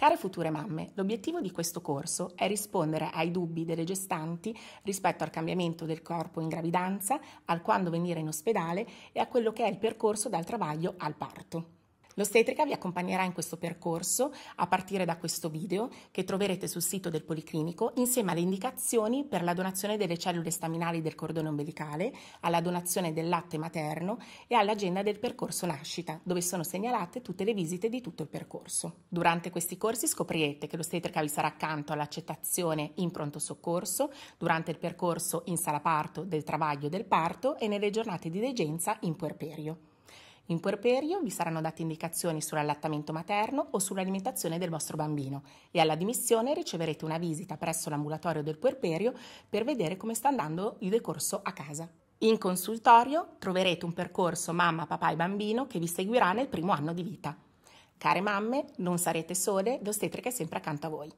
Care future mamme, l'obiettivo di questo corso è rispondere ai dubbi delle gestanti rispetto al cambiamento del corpo in gravidanza, al quando venire in ospedale e a quello che è il percorso dal travaglio al parto. L'ostetrica vi accompagnerà in questo percorso a partire da questo video che troverete sul sito del Policlinico insieme alle indicazioni per la donazione delle cellule staminali del cordone ombelicale, alla donazione del latte materno e all'agenda del percorso nascita, dove sono segnalate tutte le visite di tutto il percorso. Durante questi corsi scoprirete che l'ostetrica vi sarà accanto all'accettazione in pronto soccorso, durante il percorso in sala parto del travaglio e del parto e nelle giornate di degenza in puerperio. In puerperio vi saranno date indicazioni sull'allattamento materno o sull'alimentazione del vostro bambino e alla dimissione riceverete una visita presso l'ambulatorio del puerperio per vedere come sta andando il decorso a casa. In consultorio troverete un percorso mamma, papà e bambino che vi seguirà nel primo anno di vita. Care mamme, non sarete sole, l'ostetrica è sempre accanto a voi.